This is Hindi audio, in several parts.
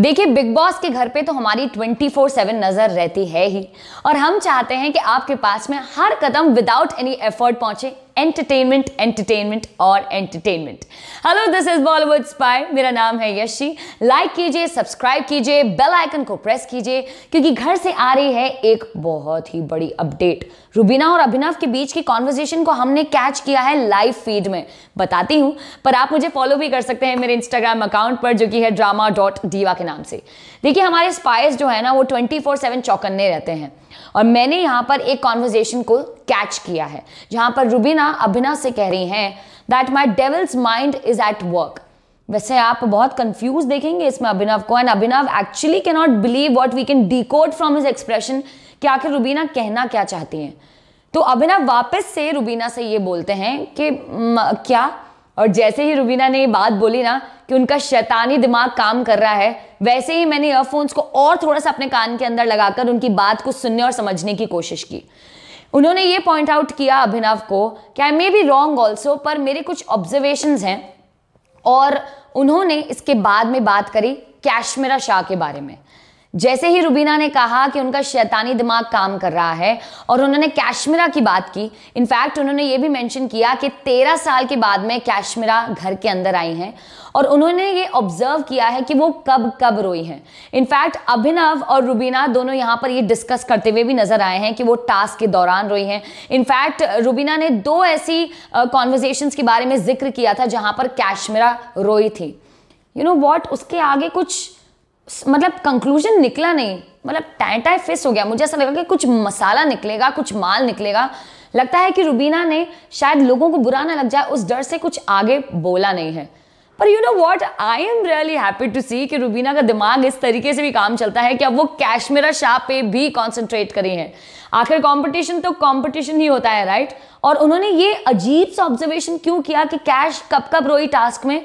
देखिए बिग बॉस के घर पे तो हमारी 24/7 नज़र रहती है ही और हम चाहते हैं कि आपके पास में हर कदम विदाउट एनी एफर्ट पहुंचे एंटरटेनमेंट एंटरटेनमेंट और entertainment hello this is Bollywood spy मेरा नाम है यशी लाइक कीजिए सब्सक्राइब कीजिए बेल आइकन को प्रेस कीजिए क्योंकि घर से आ रही है एक बहुत ही बड़ी अपडेट रुबीना और अभिनव के बीच की कॉन्वर्जेशन को हमने कैच किया है लाइव फीड में बताती हूँ पर आप मुझे फॉलो भी कर सकते हैं मेरे इंस्टाग्राम अकाउंट पर जो कि है ड्रामा डॉट डीवा के नाम से देखिए हमारे स्पाइस जो है ना वो ट्वेंटी फोर सेवन चौकन्ने रहते हैं और मैंने यहाँ पर एक कॉन्वर्जेशन को कैच किया है जहाँ पर रुबीना अभिना से कह रही हैं that my devil's mind is at work वैसे आप बहुत कंफ्यूज देखेंगे इसमें अभिनव को and Abhinav actually can not believe what we can decode from his expression कि आखिर रुबीना कहना क्या चाहती हैं तो अभिनव वापस से रुबीना से ये बोलते हैं कि क्या और जैसे ही रुबीना ने ये बात बोली ना कि उनका शैतानी दिमाग काम कर रहा है वैसे ही मैंने ईयरफोन्स को और थोड़ा सा अपने कान के अंदर लगाकर उनकी बात को सुनने और समझने की कोशिश की उन्होंने ये पॉइंट आउट किया अभिनव को कि I may be wrong also पर मेरे कुछ ऑब्जर्वेशन हैं और उन्होंने इसके बाद में बात करी कैश्मीरा शाह के बारे में जैसे ही रुबीना ने कहा कि उनका शैतानी दिमाग काम कर रहा है और उन्होंने कैश्मीरा की बात की इनफैक्ट उन्होंने ये भी मेंशन किया कि तेरह साल के बाद में कैश्मीरा घर के अंदर आई हैं और उन्होंने ये ऑब्जर्व किया है कि वो कब कब रोई हैं इनफैक्ट अभिनव और रुबीना दोनों यहाँ पर ये डिस्कस करते हुए भी नजर आए हैं कि वो टास्क के दौरान रोई हैं इनफैक्ट रुबीना ने दो ऐसी कॉन्वर्जेशन के बारे में जिक्र किया था जहाँ पर कैश्मीरा रोई थी यू नो वॉट उसके आगे कुछ मतलब कंक्लूजन निकला नहीं मतलब टाई टाई फिस हो गया मुझे ऐसा लगा कि कुछ मसाला निकलेगा कुछ माल निकलेगा लगता है कि रुबीना ने शायद लोगों को बुरा ना लग जाए उस डर से कुछ आगे बोला नहीं है पर you know what I am really happy to see कि रुबीना का दिमाग इस तरीके से भी काम चलता है कि अब वो कैशमेरा शाह पे भी कॉन्सेंट्रेट करी है आखिर कॉम्पिटिशन तो कॉम्पिटिशन ही होता है राइट और उन्होंने ये अजीब सा ऑब्जर्वेशन क्यों किया कि कैश कब कब रोई टास्क में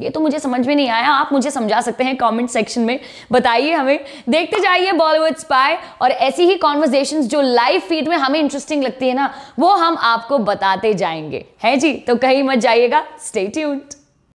ये तो मुझे समझ में नहीं आया आप मुझे समझा सकते हैं कमेंट सेक्शन में बताइए हमें देखते जाइए बॉलीवुड स्पाई और ऐसी ही कॉन्वर्जेशन जो लाइव फीड में हमें इंटरेस्टिंग लगती है ना वो हम आपको बताते जाएंगे है जी तो कहीं मत जाइएगा स्टेट्यूट